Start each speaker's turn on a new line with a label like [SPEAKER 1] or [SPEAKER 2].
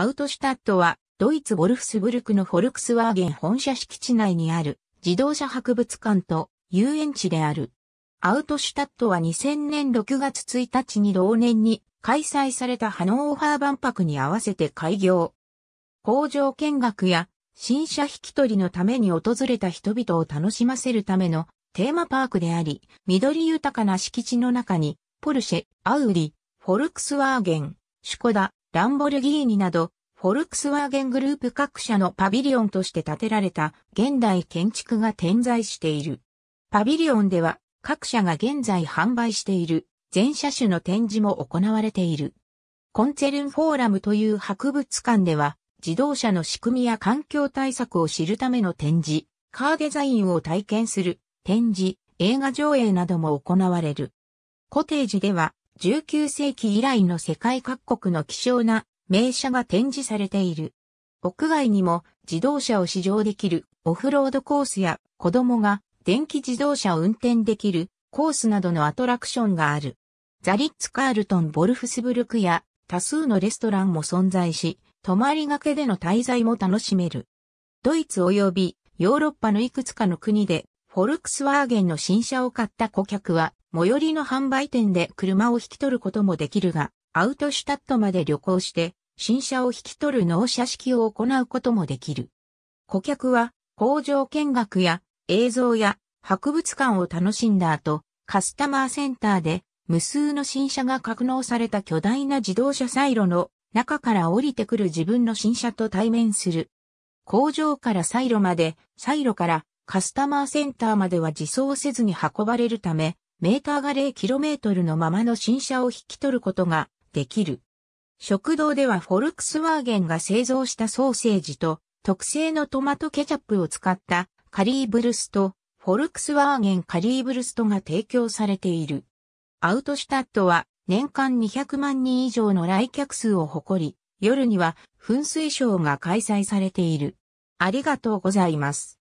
[SPEAKER 1] アウトシュタットは、ドイツボルフスブルクのフォルクスワーゲン本社敷地内にある自動車博物館と遊園地である。アウトシュタットは2000年6月1日に同年に開催されたハノーファー万博に合わせて開業。工場見学や新車引き取りのために訪れた人々を楽しませるためのテーマパークであり、緑豊かな敷地の中にポルシェ、アウディ、フォルクスワーゲン、シュコダ、ランボルギーニなど、フォルクスワーゲングループ各社のパビリオンとして建てられた現代建築が点在している。パビリオンでは各社が現在販売している全車種の展示も行われている。コンツェルンフォーラムという博物館では自動車の仕組みや環境対策を知るための展示、カーデザインを体験する展示、映画上映なども行われる。コテージでは19世紀以来の世界各国の希少な名車が展示されている。屋外にも自動車を試乗できるオフロードコースや子供が電気自動車を運転できるコースなどのアトラクションがある。ザリッツ・カールトン・ボルフスブルクや多数のレストランも存在し、泊まりがけでの滞在も楽しめる。ドイツ及びヨーロッパのいくつかの国でフォルクスワーゲンの新車を買った顧客は最寄りの販売店で車を引き取ることもできるが、アウトシュタットまで旅行して、新車を引き取る納車式を行うこともできる。顧客は工場見学や映像や博物館を楽しんだ後、カスタマーセンターで無数の新車が格納された巨大な自動車サイロの中から降りてくる自分の新車と対面する。工場からサイロまで、サイロからカスタマーセンターまでは自走せずに運ばれるため、メーターが 0km のままの新車を引き取ることができる。食堂ではフォルクスワーゲンが製造したソーセージと特製のトマトケチャップを使ったカリーブルスト、フォルクスワーゲンカリーブルストが提供されている。アウトシュタットは年間200万人以上の来客数を誇り、夜には噴水ショーが開催されている。ありがとうございます。